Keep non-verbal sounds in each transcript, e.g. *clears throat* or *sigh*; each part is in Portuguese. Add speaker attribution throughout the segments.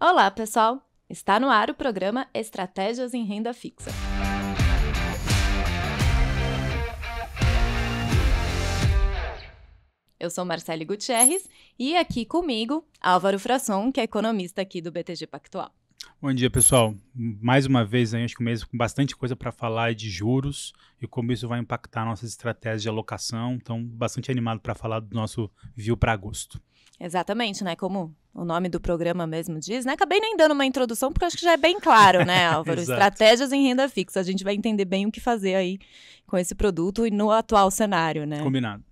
Speaker 1: Olá, pessoal! Está no ar o programa Estratégias em Renda Fixa. Eu sou Marcele Gutierrez e aqui comigo Álvaro Frasson, que é economista aqui do BTG Pactual.
Speaker 2: Bom dia, pessoal. Mais uma vez, acho que um mês com bastante coisa para falar de juros e como isso vai impactar nossas estratégias de alocação. Então, bastante animado para falar do nosso view para agosto.
Speaker 1: Exatamente, né? Como o nome do programa mesmo diz, né? Acabei nem dando uma introdução, porque acho que já é bem claro, né, *laughs* Álvaro? Estratégias em renda fixa. A gente vai entender bem o que fazer aí com esse produto e no atual cenário, né? Combinado.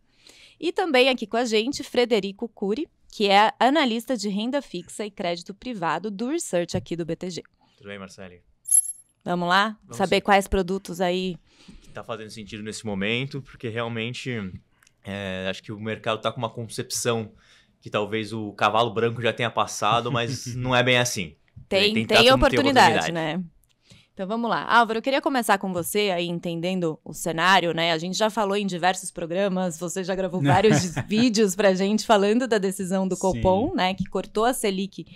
Speaker 1: E também aqui com a gente, Frederico Cury, que é analista de renda fixa e crédito privado do Research aqui do BTG.
Speaker 3: Tudo bem, Marcele?
Speaker 1: Vamos lá? Vamos Saber sim. quais produtos aí.
Speaker 3: Que tá fazendo sentido nesse momento, porque realmente é, acho que o mercado está com uma concepção que talvez o cavalo branco já tenha passado, mas *laughs* não é bem assim. Tem, tem, tem, oportunidade, oportunidade, né?
Speaker 1: Então vamos lá. Álvaro, eu queria começar com você aí entendendo o cenário, né? A gente já falou em diversos programas, você já gravou *laughs* vários vídeos pra gente falando da decisão do Copom, Sim. né, que cortou a Selic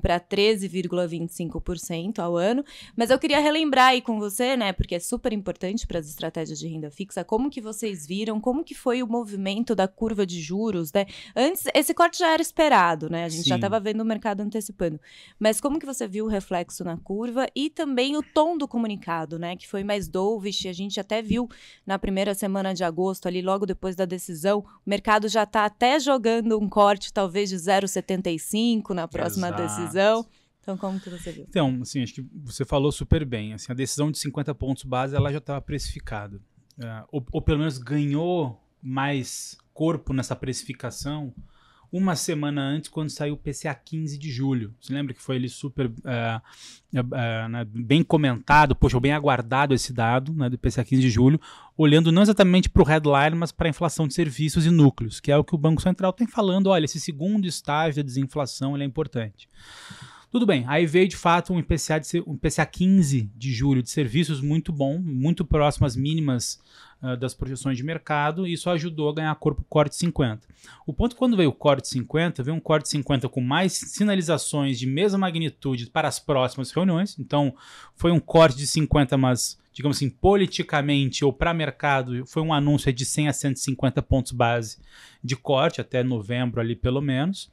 Speaker 1: para 13,25% ao ano. Mas eu queria relembrar aí com você, né, porque é super importante para as estratégias de renda fixa, como que vocês viram, como que foi o movimento da curva de juros, né? Antes, esse corte já era esperado, né? A gente Sim. já estava vendo o mercado antecipando. Mas como que você viu o reflexo na curva e também o tom do comunicado, né, que foi mais dovish, a gente até viu na primeira semana de agosto, ali logo depois da decisão, o mercado já está até jogando um corte talvez de 0,75 na próxima Exato. decisão decisão. Então, como que você viu?
Speaker 2: Então, assim, acho que você falou super bem. Assim, a decisão de 50 pontos base, ela já estava precificada. Uh, ou, ou, pelo menos ganhou mais corpo nessa precificação uma semana antes, quando saiu o PCA 15 de julho. Você lembra que foi ele super uh, uh, né, bem comentado, poxa, bem aguardado esse dado né, do PCA 15 de julho, olhando não exatamente para o headline, mas para a inflação de serviços e núcleos, que é o que o Banco Central tem falando, olha, esse segundo estágio da desinflação é importante. Tudo bem, aí veio de fato um IPCA, de, um IPCA 15 de julho de serviços muito bom, muito próximo às mínimas ah, das projeções de mercado, e isso ajudou a ganhar corpo o corte 50. O ponto é quando veio o corte 50, veio um corte 50 com mais sinalizações de mesma magnitude para as próximas reuniões, então foi um corte de 50, mas digamos assim, politicamente ou para mercado, foi um anúncio de 100 a 150 pontos base de corte, até novembro ali pelo menos.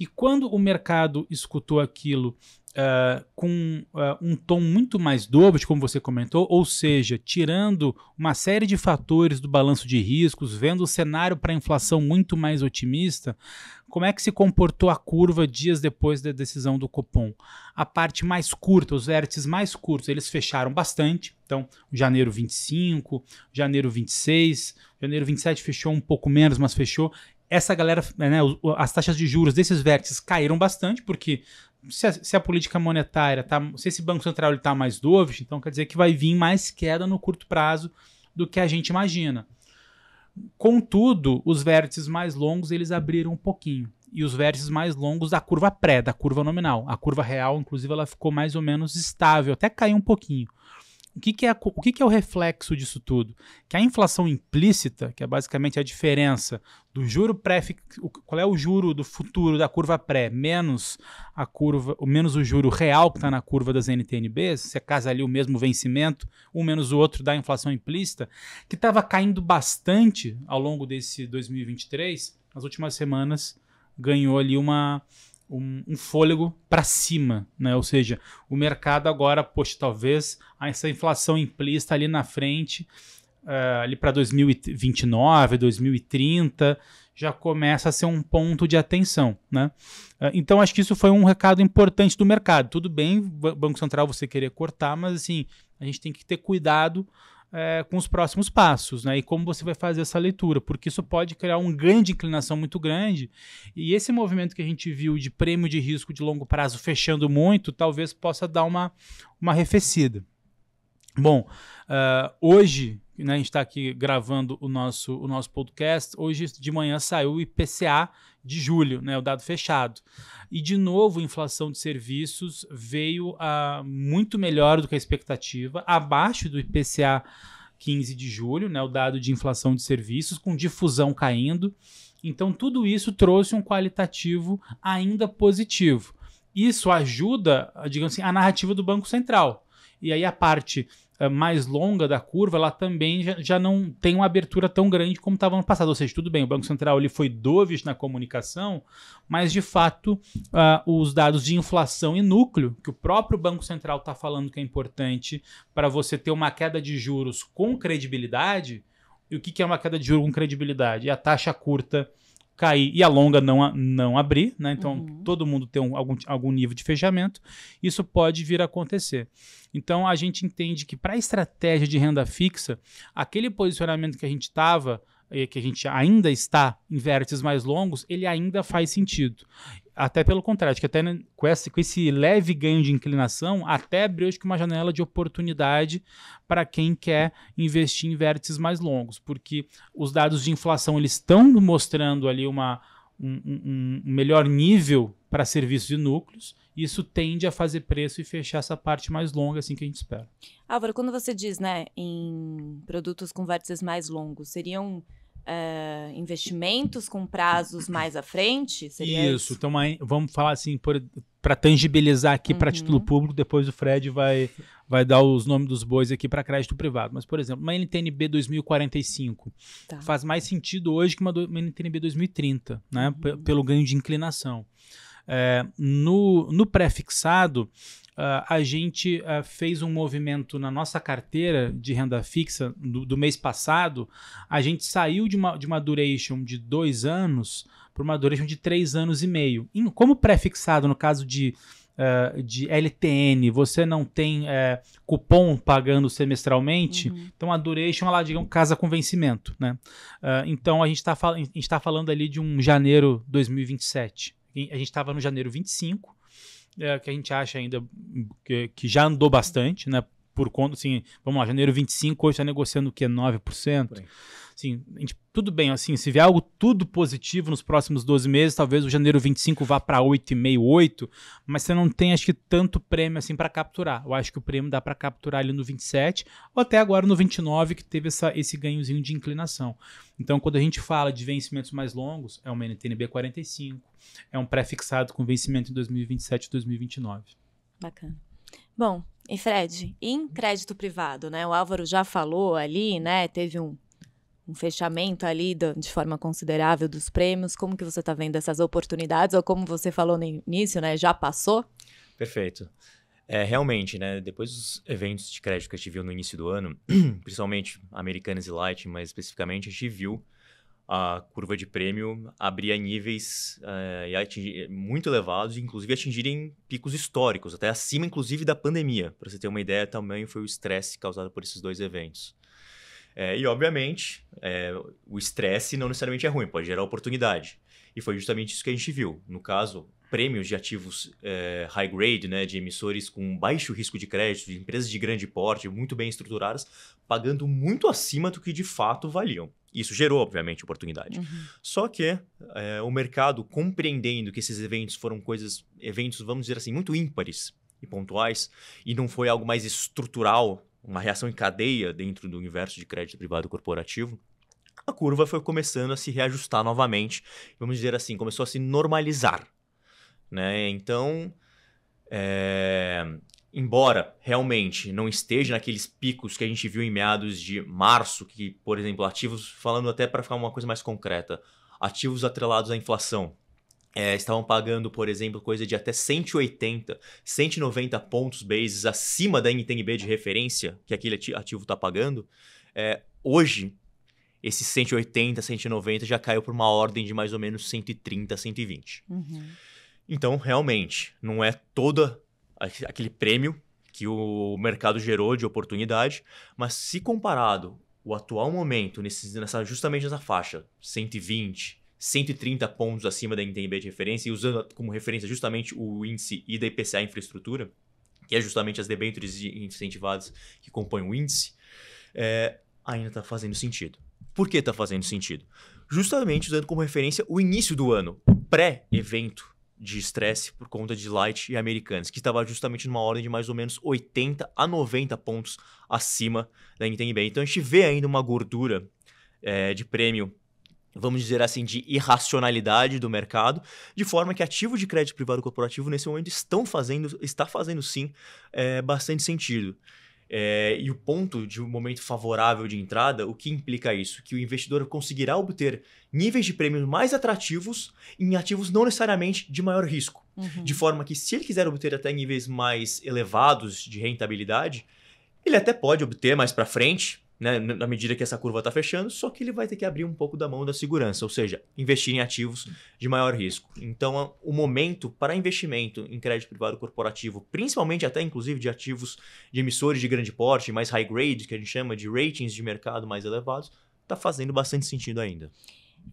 Speaker 2: E quando o mercado escutou aquilo ah, com uh, um tom muito mais dovish, como você comentou, ou seja, tirando uma série de fatores do balanço de riscos, vendo o cenário para inflação muito mais otimista, como é que se comportou a curva dias depois da decisão do Copom? A parte mais curta, os vértices mais curtos, eles fecharam bastante, então janeiro 25, janeiro 26, janeiro 27 fechou um pouco menos, mas fechou, essa galera, né, as taxas de juros desses vértices caíram bastante, porque se a, se a, política monetária tá, se esse banco central está mais dovish, então quer dizer que vai vir mais queda no curto prazo do que a gente imagina. Contudo, os vértices mais longos eles abriram um pouquinho e os vértices mais longos da curva pré, da curva nominal, a curva real, inclusive, ela ficou mais ou menos estável, até caiu um pouquinho. O que, que, é, o que, que é o reflexo disso tudo? Que a inflação implícita, que é basicamente a diferença do juro pré, qual é o juro do futuro da curva pré menos a curva, menos o juro real que está na curva das NTNBs, você casa ali o mesmo vencimento, um menos o outro da inflação implícita, que estava caindo bastante ao longo desse 2023, nas últimas semanas ganhou ali uma um, um fôlego para cima, né? Ou seja, o mercado agora, poxa, talvez essa inflação implícita ali na frente, uh, ali para 2029, 2030, já começa a ser um ponto de atenção, né? Uh, então acho que isso foi um recado importante do mercado. Tudo bem, Banco Central você querer cortar, mas assim a gente tem que ter cuidado é, com os próximos passos, né? E como você vai fazer essa leitura, porque isso pode criar uma grande inclinação muito grande. E esse movimento que a gente viu de prêmio de risco de longo prazo fechando muito, talvez possa dar uma, uma arrefecida. Bom, uh, hoje né, a gente está aqui gravando o nosso, o nosso podcast. Hoje de manhã saiu o IPCA de julho, né, o dado fechado. E de novo, a inflação de serviços veio a muito melhor do que a expectativa, abaixo do IPCA 15 de julho, né, o dado de inflação de serviços, com difusão caindo. Então, tudo isso trouxe um qualitativo ainda positivo. Isso ajuda, digamos assim, a narrativa do Banco Central. E aí a parte eh, mais longa da curva, ela também já, já não tem uma abertura tão grande como estava no passado. Ou seja, tudo bem, o Banco Central ele foi dovish na comunicação, mas de fato uh, os dados de inflação e núcleo, que o próprio Banco Central está falando que é importante para você ter uma queda de juros com credibilidade. E o que, que é uma queda de juros com credibilidade? É a taxa curta cair e a longa não, não abrir, né? Então uhum. todo mundo tem um, algum, algum nível de fechamento, isso pode vir a acontecer. Então a gente entende que para a estratégia de renda fixa, aquele posicionamento que a gente estava eh, que a gente ainda está em vértices mais longos, ele ainda faz sentido. Até pelo contrário, acho que até né, com esse, com esse leve ganho de inclinação, até abriu acho que uma janela de oportunidade para quem quer investir em vértices mais longos, porque os dados de inflação eles estão mostrando ali uma, um, um, melhor nível para serviços de núcleos, isso tende a fazer preço e fechar essa parte mais longa, assim que a gente espera.
Speaker 1: Álvaro, quando você diz, né, em produtos com vértices mais longos, seriam é, investimentos com prazos mais à frente? Seria
Speaker 2: isso, isso? Então, vamos falar assim, para tangibilizar aqui uhum. para título público, depois o Fred vai, vai dar os nomes dos bois aqui para crédito privado. Mas, por exemplo, uma NTNB 2045 tá. faz mais sentido hoje que uma, uma NTNB 2030, né? Uhum. Pelo ganho de inclinação. É, no, no pré-fixado, Uh, a gente uh, fez um movimento na nossa carteira de renda fixa do, do, mês passado. A gente saiu de uma, de uma duration de dois anos para uma duration de três anos e meio. Em, como pré-fixado, no caso de, uh, de LTN, você não tem é, cupom pagando semestralmente, uhum. então a duration ela digamos, casa com vencimento. Né? então a gente está fal tá falando ali de um janeiro 2027. A gente estava no janeiro 25 é, que a gente acha ainda que, que já andou bastante, né? por conta, assim, vamos lá, janeiro 25, hoje está negociando o quê? 9%? sim Assim, gente, tudo bem, assim, se vier algo tudo positivo nos próximos 12 meses, talvez o janeiro 25 vá para 8,5, 8, mas você não tem, acho que, tanto prêmio assim para capturar. Eu acho que o prêmio dá para capturar ali no 27, ou até agora no 29, que teve essa, esse ganhozinho de inclinação. Então, quando a gente fala de vencimentos mais longos, é uma NTNB 45, é um pré-fixado com vencimento em 2027 e 2029.
Speaker 1: Bacana. Bom, e Fred, em crédito privado, né? O Álvaro já falou ali, né? Teve um, um fechamento ali do, de forma considerável dos prêmios. Como que você está vendo essas oportunidades? Ou como você falou no início, né? Já passou?
Speaker 3: Perfeito. É, realmente, né? Depois dos eventos de crédito que a gente viu no início do ano, *clears throat* principalmente Americanas e Light, mas especificamente a gente viu a curva de prêmio abria níveis é, muito elevados, inclusive atingirem picos históricos, até acima, inclusive, da pandemia. Para você ter uma ideia, também foi o estresse causado por esses dois eventos. É, e, obviamente, é, o estresse não necessariamente é ruim, pode gerar oportunidade. E foi justamente isso que a gente viu. No caso, prêmios de ativos é, high grade, né, de emissores com baixo risco de crédito, de empresas de grande porte, muito bem estruturadas, pagando muito acima do que de fato valiam. Isso gerou, obviamente, oportunidade. Uhum. Só que é, o mercado, compreendendo que esses eventos foram coisas, eventos, vamos dizer assim, muito ímpares e pontuais, e não foi algo mais estrutural, uma reação em cadeia dentro do universo de crédito privado corporativo, a curva foi começando a se reajustar novamente. Vamos dizer assim, começou a se normalizar. Né? Então, é, Embora realmente não esteja naqueles picos que a gente viu em meados de março, que, por exemplo, ativos, falando até para ficar uma coisa mais concreta, ativos atrelados à inflação, é, estavam pagando, por exemplo, coisa de até 180, 190 pontos bases acima da NTNB de referência que aquele ativo está pagando, é, hoje esse 180, 190 já caiu para uma ordem de mais ou menos 130, 120. Uhum. Então, realmente, não é toda aquele prêmio que o mercado gerou de oportunidade, mas se comparado o atual momento, nesse, nessa, justamente nessa faixa, 120, 130 pontos acima da NTNB de referência, e usando como referência justamente o índice e da IPCA Infraestrutura, que é justamente as debêntures incentivadas que compõem o índice, é, ainda está fazendo sentido. Por que está fazendo sentido? Justamente usando como referência o início do ano, o pré-evento de estresse por conta de Light e Americanas, que estava justamente numa ordem de mais ou menos 80 a 90 pontos acima da Nintendo Então a gente vê ainda uma gordura é, de prêmio, vamos dizer assim, de irracionalidade do mercado, de forma que ativo de crédito privado corporativo nesse momento estão fazendo, está fazendo sim é, bastante sentido. É, e o ponto de um momento favorável de entrada, o que implica isso? Que o investidor conseguirá obter níveis de prêmios mais atrativos em ativos não necessariamente de maior risco. Uhum. De forma que, se ele quiser obter até níveis mais elevados de rentabilidade, ele até pode obter mais para frente, né, na medida que essa curva está fechando, só que ele vai ter que abrir um pouco da mão da segurança, ou seja, investir em ativos de maior risco. Então, o momento para investimento em crédito privado corporativo, principalmente até inclusive de ativos de emissores de grande porte, mais high grade, que a gente chama de ratings de mercado mais elevados, está fazendo bastante sentido ainda.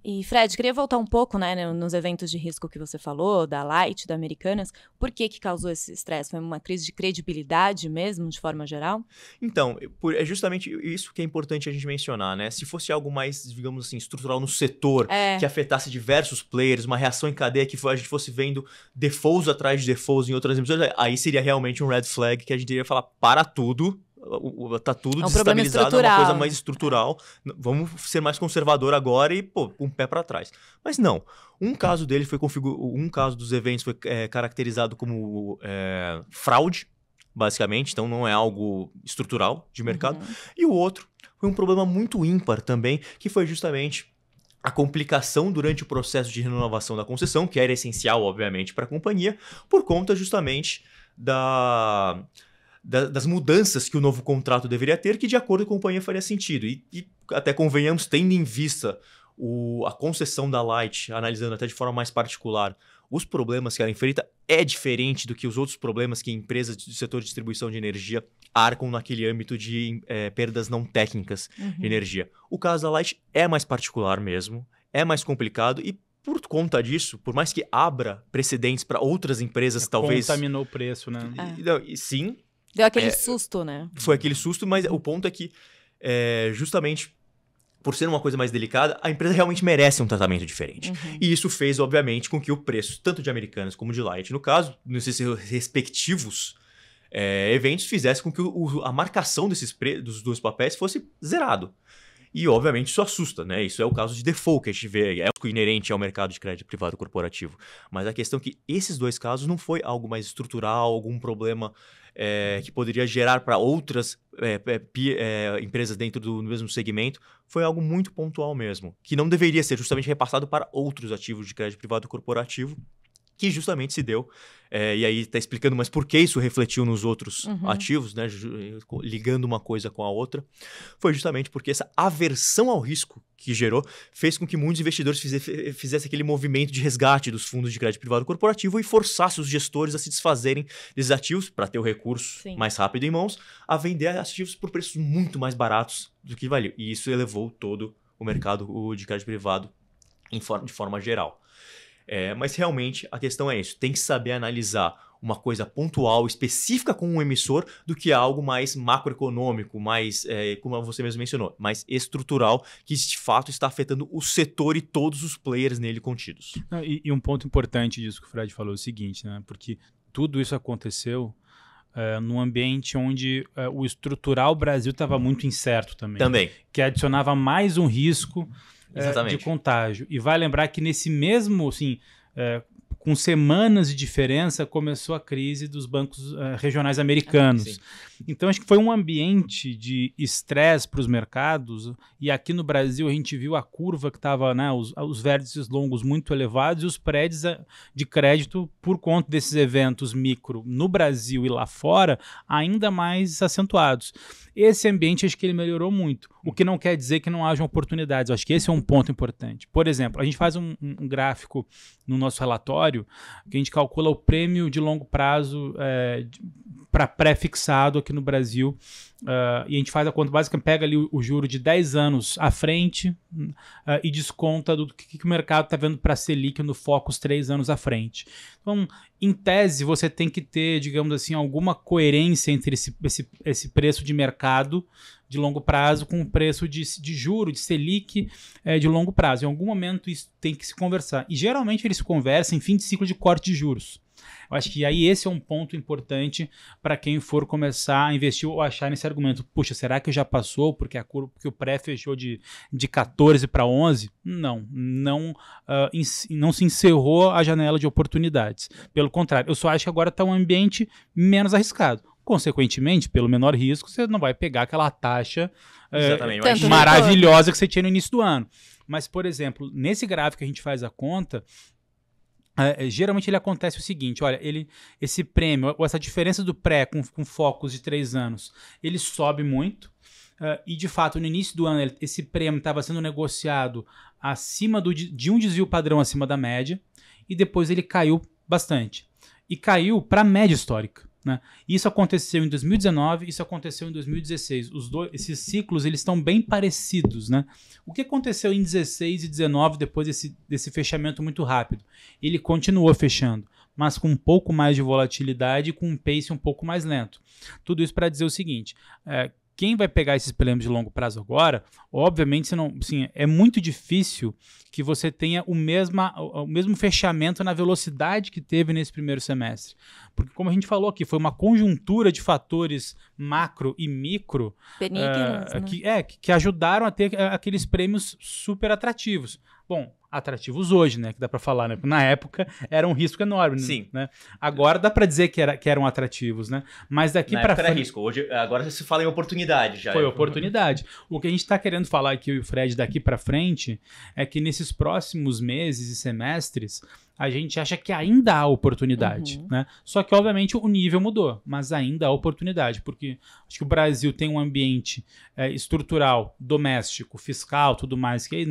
Speaker 1: E Fred, queria voltar um pouco, né, nos eventos de risco que você falou, da Light, da Americanas. Por que que causou esse estresse? Foi uma crise de credibilidade mesmo, de forma geral?
Speaker 3: Então, é justamente isso que é importante a gente mencionar, né? Se fosse algo mais, digamos assim, estrutural no setor, é. que afetasse diversos players, uma reação em cadeia que a gente fosse vendo defaults atrás de defaults em outras emissoras, aí seria realmente um red flag que a gente iria falar para tudo, tá tudo é um desestabilizado, é uma coisa mais né? estrutural. Vamos ser mais conservador agora e, pô, um pé para trás. Mas não. Um caso dele foi configurado. Um caso dos eventos foi é, caracterizado como é, fraude, basicamente, então não é algo estrutural de mercado. Uhum. E o outro foi um problema muito ímpar também, que foi justamente a complicação durante o processo de renovação da concessão, que era essencial, obviamente, para a companhia, por conta justamente da da, das mudanças que o novo contrato deveria ter, que de acordo com a companhia faria sentido. E, e até convenhamos, tendo em vista o, a concessão da Light, analisando até de forma mais particular, os problemas que ela enfrenta é diferente do que os outros problemas que empresas do setor de distribuição de energia arcam naquele âmbito de é, perdas não técnicas uhum. de energia. O caso da Light é mais particular mesmo, é mais complicado e por conta disso, por mais que abra precedentes para outras empresas, é, talvez. Contaminou o preço, né? É. Não, sim,
Speaker 1: Deu aquele é, susto, né? Foi
Speaker 3: aquele susto, mas o ponto é que, é, justamente por ser uma coisa mais delicada, a empresa realmente merece um tratamento diferente. Uhum. E isso fez, obviamente, com que o preço, tanto de Americanas como de Light, no caso, nos seus respectivos é, eventos, fizesse com que o, a marcação desses pre, dos dois papéis fosse zerado. E, obviamente, isso assusta, né? Isso é o caso de default que a gente vê, é o inerente ao mercado de crédito privado corporativo. Mas a questão é que esses dois casos não foi algo mais estrutural, algum problema é, que poderia gerar para outras é, é, empresas dentro do mesmo segmento, foi algo muito pontual mesmo, que não deveria ser justamente repassado para outros ativos de crédito privado corporativo, que justamente se deu. É, e aí está explicando, mas por que isso refletiu nos outros uhum. ativos, né, ligando uma coisa com a outra? Foi justamente porque essa aversão ao risco que gerou fez com que muitos investidores fizessem fizesse aquele movimento de resgate dos fundos de crédito privado corporativo e forçasse os gestores a se desfazerem desses ativos para ter o recurso Sim. mais rápido em mãos, a vender ativos por preços muito mais baratos do que valiam. E isso elevou todo o mercado de crédito privado de forma geral. É, mas realmente a questão é isso: tem que saber analisar uma coisa pontual, específica com um emissor, do que algo mais macroeconômico, mais, é, como você mesmo mencionou, mais estrutural, que de fato está afetando o setor e todos os players nele contidos.
Speaker 2: e, e, um ponto importante disso que o Fred falou é o seguinte, né? Porque tudo isso aconteceu. É, num ambiente onde é, o estrutural Brasil estava muito incerto também. Também. Que adicionava mais um risco é, de contágio. E vai lembrar que nesse mesmo, assim, é, com semanas de diferença, começou a crise dos bancos uh, regionais americanos. Ah, então, acho que foi um ambiente de estresse para os mercados. E aqui no Brasil, a gente viu a curva que estava, né, os, os vértices longos muito elevados e os prédios eh, de crédito, por conta desses eventos micro no Brasil e lá fora, ainda mais acentuados. Esse ambiente, acho que ele melhorou muito. O que não quer dizer que não haja oportunidades. Eu acho que esse é um ponto importante. Por exemplo, a gente faz um, um gráfico no nosso relatório que a gente calcula o prêmio de longo prazo é, para pré-fixado aqui no Brasil. Uh, e a gente faz a conta básica pega ali o, o juro de 10 anos à frente uh, e desconta do que, que o mercado está vendo para Selic no foco os 3 anos à frente. Então, em tese, você tem que ter, digamos assim, alguma coerência entre esse, esse, esse preço de mercado de longo prazo com o preço de, de juro, de Selic é, de longo prazo. Em algum momento isso tem que se conversar. E geralmente eles se conversam em fim de ciclo de corte de juros. Eu acho que aí esse é um ponto importante para quem for começar a investir ou achar nesse argumento. Puxa, será que já passou porque a curva, porque o pré fechou de, de 14 para 11? Não, não, uh, ah, in, não se encerrou a janela de oportunidades. Pelo contrário, eu só acho que agora está um ambiente menos arriscado consequentemente, pelo menor risco, você não vai pegar aquela taxa é, maravilhosa que você tinha no início do ano. Mas, por exemplo, nesse gráfico que a gente faz a conta, é, é, geralmente ele acontece o seguinte, olha, ele esse prêmio, ou essa diferença do pré com, com focos de três anos, ele sobe muito. Uh, e de fato, no início do ano, ele, esse prêmio estava sendo negociado acima do, de um desvio padrão acima da média, e depois ele caiu bastante. E caiu para a média histórica. Né? Isso aconteceu em 2019, isso aconteceu em 2016. Os dois, esses ciclos eles estão bem parecidos. Né? O que aconteceu em 16 e 19, depois desse, desse fechamento muito rápido? Ele continuou fechando, mas com um pouco mais de volatilidade e com um pace um pouco mais lento. Tudo isso para dizer o seguinte: é, quem vai pegar esses prêmios de longo prazo agora, obviamente, não, assim, é muito difícil que você tenha o, mesma, o mesmo fechamento na velocidade que teve nesse primeiro semestre. Porque, como a gente falou aqui, foi uma conjuntura de fatores macro e micro Benignos, uh, né? que, é, que ajudaram a ter eh, aqueles prêmios super atrativos. Bom, atrativos hoje, né? Que dá para falar, né? Na época era um risco enorme, né? Sim. né? Agora dá para dizer que, era, que eram atrativos, né? Mas daqui para frente era risco.
Speaker 3: Hoje agora se fala em oportunidade já. Foi oportunidade.
Speaker 2: O que a gente está querendo falar aqui o Fred daqui para frente é que nesses próximos meses e semestres a gente acha que ainda há oportunidade, uhum. né? Só que obviamente o nível mudou, mas ainda há oportunidade, porque acho que o Brasil tem um ambiente é, estrutural, doméstico, fiscal, tudo mais que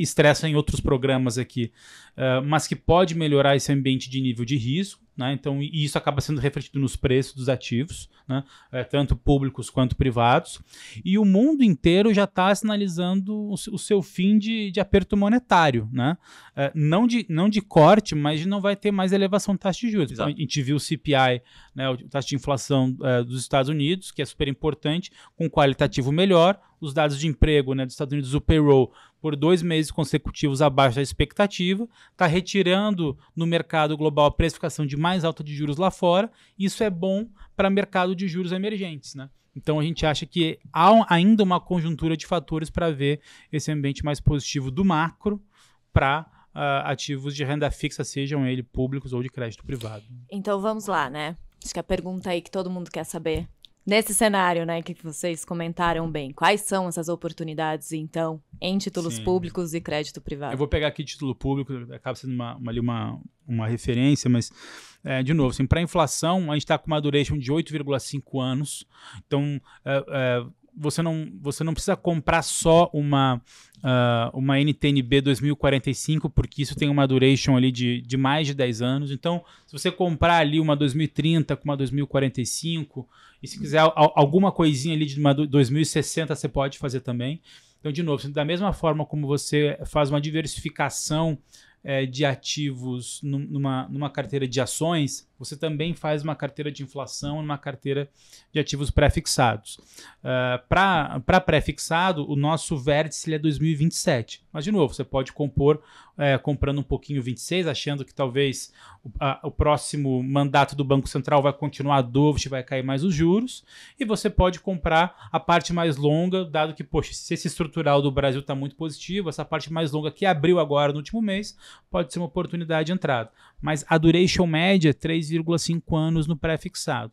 Speaker 2: estressa em outros outros programas aqui, uh, mas que pode melhorar esse ambiente de nível de risco né? Então, e isso acaba sendo refletido nos preços dos ativos, né? é, tanto públicos quanto privados. E o mundo inteiro já está sinalizando o, o, seu fim de, de aperto monetário. Né? É, não, de, não de corte, mas de não vai ter mais elevação de taxa de juros. a gente viu o CPI, né, a taxa de inflação é, dos Estados Unidos, que é super importante, com qualitativo melhor, os dados de emprego né, dos Estados Unidos, o payroll, por dois meses consecutivos abaixo da expectativa, está retirando no mercado global a precificação de mais alta de juros lá fora, isso é bom para mercado de juros emergentes, né? Então a gente acha que há ainda uma conjuntura de fatores para ver esse ambiente mais positivo do macro para uh, ah, ativos de renda fixa, sejam eles públicos ou de crédito privado.
Speaker 1: Então vamos lá, né? Acho que a pergunta aí que todo mundo quer saber Nesse cenário, né, que vocês comentaram bem, quais são essas oportunidades, então, em títulos Sim. públicos e crédito privado? Eu vou
Speaker 2: pegar aqui título público, acaba sendo uma, uma, uma, uma referência, mas, é, de novo, assim, para a inflação, a gente está com uma duration de 8,5 anos. Então, é, é, você não, você não precisa comprar só uma, uh, uma NTNB 2045, porque isso tem uma duration ali de, de mais de 10 anos. Então, se você comprar ali uma 2030 com uma 2045, e se quiser a, alguma coisinha ali de uma 2060, você pode fazer também. Então, de novo, da mesma forma como você faz uma diversificação é, de ativos numa, numa carteira de ações, você também faz uma carteira de inflação e uma carteira de ativos pré-fixados. Uh, ah, Para pré-fixado, o nosso vértice é 2027. Mas, de novo, você pode compor é, comprando um pouquinho 26, achando que talvez o, a, o, próximo mandato do Banco Central vai continuar dovish, vai cair mais os juros, e você pode comprar a parte mais longa, dado que, poxa, se esse estrutural do Brasil está muito positivo, essa parte mais longa que abriu agora no último mês, pode ser uma oportunidade de entrada. Mas a duration média é 3, 3,5 anos no pré-fixado.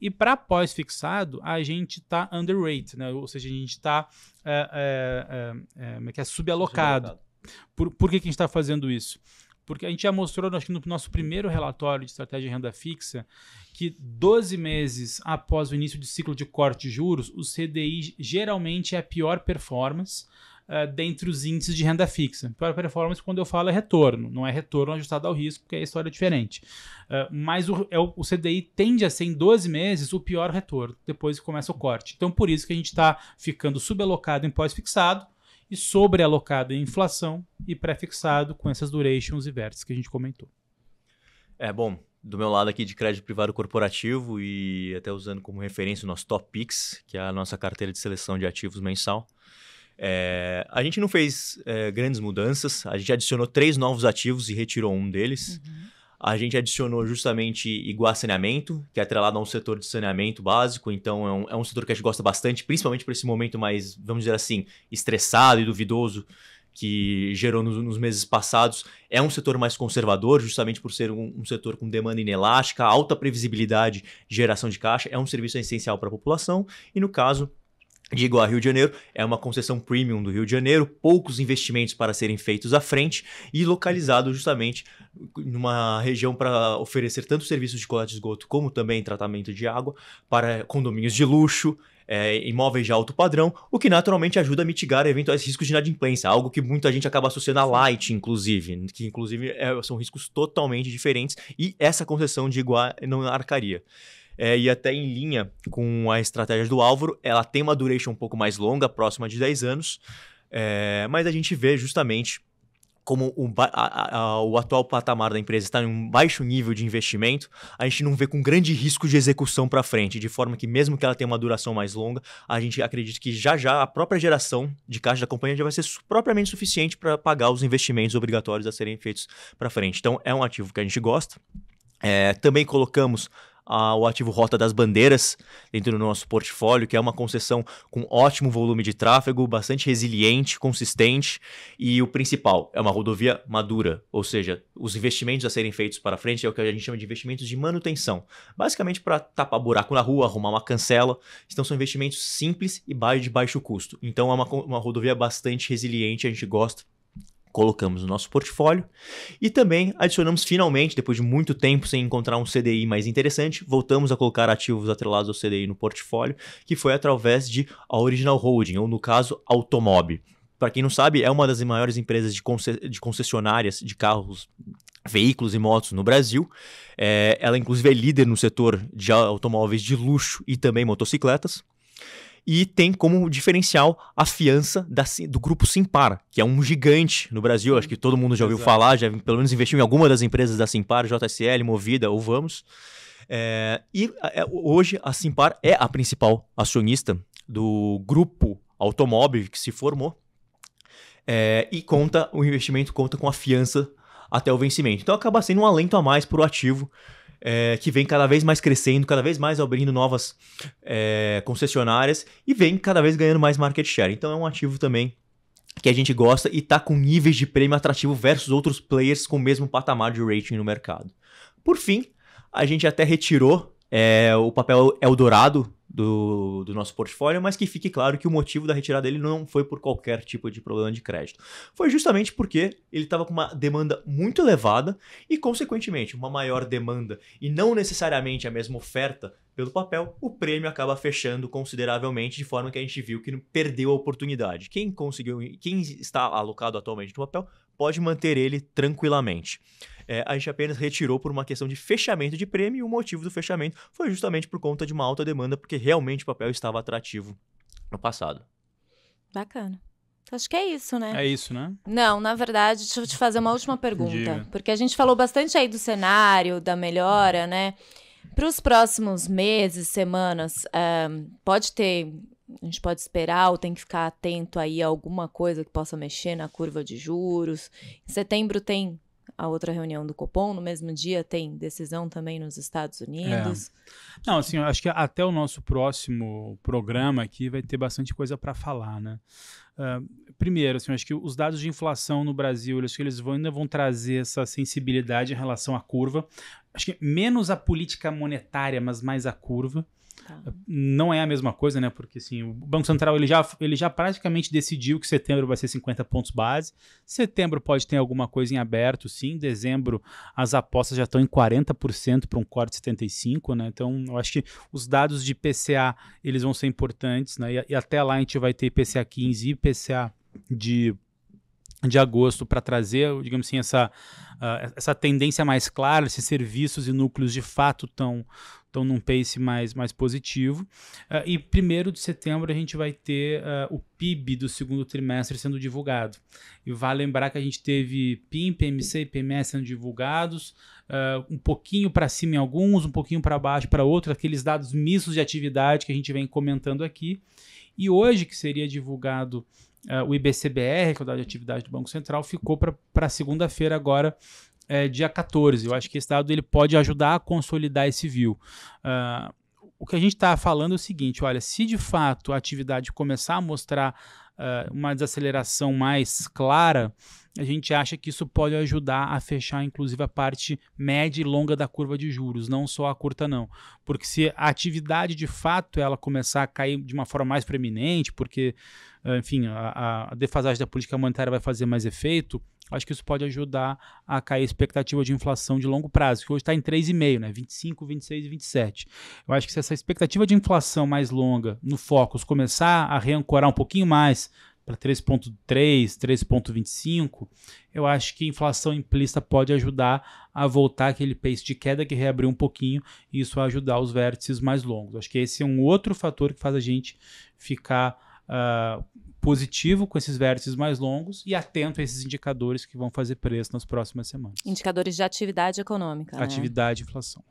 Speaker 2: E para pós-fixado, a gente está underrate, né? ou seja, a gente está é, é, é, é, subalocado. Por, por que, que a gente está fazendo isso? Porque a gente já mostrou, acho que no nosso primeiro relatório de estratégia de renda fixa, que 12 meses após o início do ciclo de corte de juros, o CDI geralmente é a pior performance uh, dentre os índices de renda fixa. Pior performance, quando eu falo, é retorno, não é retorno ajustado ao risco, porque a história é diferente. Uh, mas o, é, o, CDI tende a ser, em 12 meses, o pior retorno, depois que começa o corte. Então, por isso que a gente está ficando subalocado em pós-fixado e sobrealocado em inflação e pré-fixado com essas durations e vértices que a gente comentou.
Speaker 3: É, bom, do meu lado aqui de crédito privado corporativo e até usando como referência o nosso Top Picks, que é a nossa carteira de seleção de ativos mensal. É, a gente não fez é, grandes mudanças, a gente adicionou três novos ativos e retirou um deles. Uhum. A gente adicionou justamente Iguá Saneamento, que é atrelado a um setor de saneamento básico, então é um, é um setor que a gente gosta bastante, principalmente para esse momento mais, vamos dizer assim, estressado e duvidoso que gerou nos, nos, meses passados. É um setor mais conservador, justamente por ser um, um, setor com demanda inelástica, alta previsibilidade, geração de caixa. É um serviço essencial para a população e, no caso, Digo, a Rio de Janeiro é uma concessão premium do Rio de Janeiro, poucos investimentos para serem feitos à frente e localizado justamente numa região para oferecer tanto serviços de coleta de esgoto como também tratamento de água para condomínios de luxo, é, imóveis de alto padrão, o que naturalmente ajuda a mitigar eventuais riscos de inadimplência, algo que muita gente acaba associando a light, inclusive, que inclusive é, são riscos totalmente diferentes e essa concessão de Iguá não arcaria é, e até em linha com a estratégia do Álvaro, ela tem uma duration um pouco mais longa, próxima de 10 anos, é, mas a gente vê justamente como o, a, a, o, atual patamar da empresa está em um baixo nível de investimento, a gente não vê com grande risco de execução para frente, de forma que mesmo que ela tenha uma duração mais longa, a gente acredita que já já a própria geração de caixa da companhia já vai ser su propriamente suficiente para pagar os investimentos obrigatórios a serem feitos para frente. Então é um ativo que a gente gosta. É, também colocamos ao o ativo Rota das Bandeiras dentro do nosso portfólio, que é uma concessão com ótimo volume de tráfego, bastante resiliente, consistente e o principal, é uma rodovia madura, ou seja, os investimentos a serem feitos para frente é o que a gente chama de investimentos de manutenção, basicamente para tapar buraco na rua, arrumar uma cancela. Então são investimentos simples e de baixo custo. Então é uma, uma rodovia bastante resiliente, a gente gosta colocamos no nosso portfólio. E também adicionamos finalmente, depois de muito tempo sem encontrar um CDI mais interessante, voltamos a colocar ativos atrelados ao CDI no portfólio, que foi através de a Original Holding, ou no caso, Automob. Para quem não sabe, é uma das maiores empresas de, de concessionárias de carros veículos e motos no Brasil. É, ela, inclusive, é líder no setor de automóveis de luxo e também motocicletas e tem como diferencial a fiança da, do grupo Simpar, que é um gigante no Brasil, acho que todo mundo já ouviu Exato. falar, já pelo menos investiu em alguma das empresas da Simpar, JSL, Movida ou Vamos. É, e é, hoje a Simpar é a principal acionista do grupo automóvel que se formou é, e conta o investimento conta com a fiança até o vencimento. Então acaba sendo um alento a mais para o ativo é, que vem cada vez mais crescendo, cada vez mais abrindo novas é, concessionárias e vem cada vez ganhando mais market share. Então é um ativo também que a gente gosta e está com níveis de prêmio atrativo versus outros players com o mesmo patamar de rating no mercado. Por fim, a gente até retirou é, o papel Eldorado do, do, nosso portfólio, mas que fique claro que o motivo da retirada dele não foi por qualquer tipo de problema de crédito. Foi justamente porque ele estava com uma demanda muito elevada e, consequentemente, uma maior demanda e não necessariamente a mesma oferta pelo papel, o prêmio acaba fechando consideravelmente, de forma que a gente viu que perdeu a oportunidade. Quem conseguiu, quem está alocado atualmente no papel, pode manter ele tranquilamente. É, a gente apenas retirou por uma questão de fechamento de prêmio e o motivo do fechamento foi justamente por conta de uma alta demanda, porque realmente o papel estava atrativo no passado.
Speaker 1: Bacana. Acho que é isso, né? É isso, né? Não, na verdade, deixa eu te fazer uma última pergunta. Diga. Porque a gente falou bastante aí do cenário, da melhora, né? Para os próximos meses, semanas, eh, pode ter. A gente pode esperar ou tem que ficar atento aí a alguma coisa que possa mexer na curva de juros. Em setembro tem a outra reunião do Copom, no mesmo dia tem decisão também nos Estados é. Unidos. É.
Speaker 2: Não, assim, acho que até o nosso próximo programa aqui vai ter bastante coisa para falar, né? Uh, primeiro, assim, acho que os dados de inflação no Brasil, eles, eles vão, ainda vão trazer essa sensibilidade em relação à curva. Acho que menos a política monetária, mas mais a curva. Tá. Não é a mesma coisa, né? Porque assim, o Banco Central ele já, ele já praticamente decidiu que setembro vai ser 50 pontos base. Setembro pode ter alguma coisa em aberto, sim. Dezembro as apostas já estão em 40% para um corte 75, né? Então, eu acho que os dados de PCA eles vão ser importantes, né? E, e até lá a gente vai ter pca 15 e PCA de de agosto para trazer, digamos assim, essa, uh, essa tendência mais clara, se serviços e núcleos de fato estão estão num pace mais, mais positivo. Uh, e primeiro de setembro a gente vai ter uh, o PIB do segundo trimestre sendo divulgado. E vale lembrar que a gente teve PIM, PMC e PMS sendo divulgados, uh, um pouquinho para cima em alguns, um pouquinho para baixo para outros, aqueles dados mistos de atividade que a gente vem comentando aqui. E hoje, que seria divulgado o IBCBR, que é o dado de atividade do Banco Central, ficou para segunda-feira agora, é, dia 14. Eu acho que esse dado ele pode ajudar a consolidar esse view. Uh, o que a gente está falando é o seguinte: olha, se de fato a atividade começar a mostrar uh, uma desaceleração mais clara, a gente acha que isso pode ajudar a fechar, inclusive, a parte média e longa da curva de juros, não só a curta, não. Porque se a atividade de fato ela começar a cair de uma forma mais preeminente, porque, ah, enfim, a, a defasagem da política monetária vai fazer mais efeito, acho que isso pode ajudar a cair a expectativa de inflação de longo prazo, que hoje está em 3,5, né? 25, 26 e 27. Eu acho que se essa expectativa de inflação mais longa no Focus começar a reancorar um pouquinho mais para 3,3, 3,25, eu acho que inflação implícita pode ajudar a voltar aquele pace de queda que reabriu um pouquinho e isso vai ajudar os vértices mais longos. Acho que esse é um outro fator que faz a gente ficar. Uh, positivo com esses vértices mais longos e atento a esses indicadores que vão fazer preço nas próximas semanas.
Speaker 1: Indicadores de atividade econômica. Né? Atividade né? e inflação.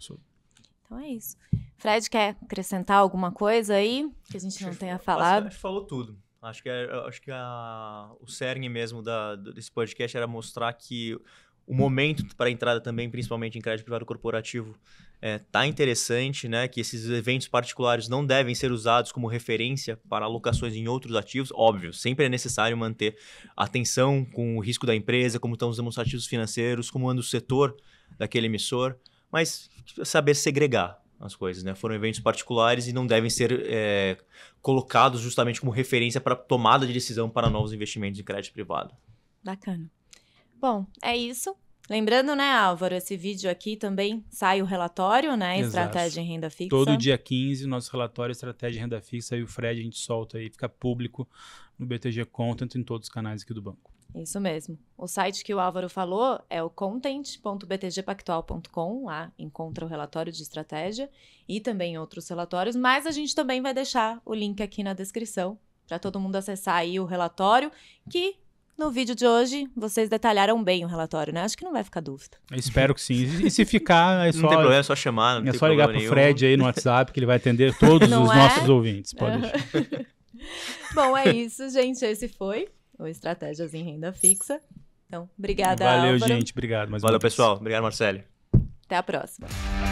Speaker 1: Então é isso. Fred, quer acrescentar alguma coisa aí que a gente não tenha falado? Acho
Speaker 3: falou tudo. Acho que, é, acho que a, o cerne mesmo da, desse podcast era mostrar que o momento para entrada também, principalmente em crédito privado corporativo, é, tá interessante, né? Que esses eventos particulares não devem ser usados como referência para alocações em outros ativos. Óbvio, sempre é necessário manter atenção com o risco da empresa, como estão os demonstrativos financeiros, como anda o setor daquele emissor, mas saber segregar as coisas, né? Foram eventos particulares e não devem ser é, colocados justamente como referência para tomada de decisão para novos investimentos em crédito privado.
Speaker 1: Bacana. Bom, é isso. Lembrando, né, Álvaro, esse vídeo aqui também sai o relatório, né? Exato. Estratégia em renda fixa. Todo
Speaker 2: dia 15, nosso relatório Estratégia em Renda Fixa e o Fred a gente solta aí, fica público no BTG Content em todos os canais aqui do banco.
Speaker 1: Isso mesmo. O site que o Álvaro falou é o content.btgpactual.com, lá encontra o relatório de estratégia e também outros relatórios, mas a gente também vai deixar o link aqui na descrição para todo mundo acessar aí o relatório, que no vídeo de hoje, vocês detalharam bem o relatório, né? Acho que não vai ficar dúvida.
Speaker 2: Eu espero que sim. E se ficar, é *laughs* só. Não tem problema, é só chamar. é só ligar pro nenhum. Fred aí no WhatsApp, que ele vai atender todos *laughs* não os é? nossos ouvintes. Pode deixar.
Speaker 1: *laughs* Bom, é isso, gente. Esse foi o Estratégias em Renda Fixa. Então, obrigada. Valeu, Álvaro. gente.
Speaker 3: Obrigado. Mais Valeu, pessoal. Obrigado, Marcelo.
Speaker 1: Até a próxima.